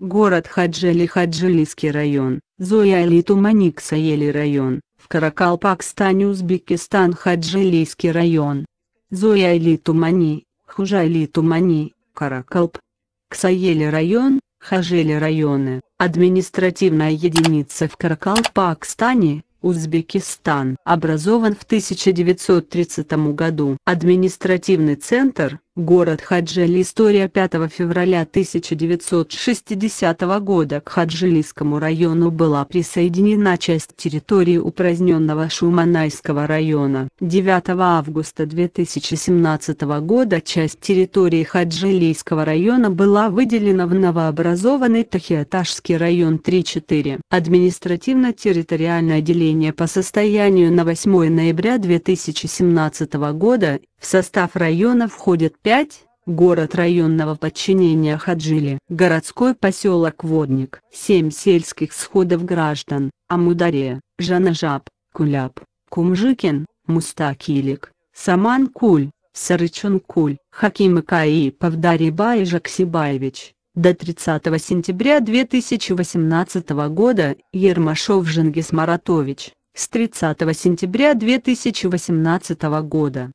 город Хаджали Хаджалийский район, Зояли Туманик Саели район, в Каракалпакстане Узбекистан Хаджалийский район. Зояли Тумани, Хужали Тумани, Каракалп. Ксаели район, Хажели районы, административная единица в Каракалпакстане, Узбекистан. Образован в 1930 году. Административный центр – Город Хаджали История 5 февраля 1960 года к Хаджилийскому району была присоединена часть территории упраздненного Шуманайского района. 9 августа 2017 года часть территории Хаджилийского района была выделена в новообразованный Тахиаташский район 3-4. Административно-территориальное деление по состоянию на 8 ноября 2017 года в состав района входит 5 5. Город районного подчинения Хаджили. Городской поселок Водник. 7 сельских сходов граждан. Амударе, Жанажаб, Куляб, Кумжикин, Мустакилик, Саманкуль, куль Сарычун-Куль, Хаким Икаи Жаксибаевич. До 30 сентября 2018 года Ермашов Женгис Маратович, с 30 сентября 2018 года.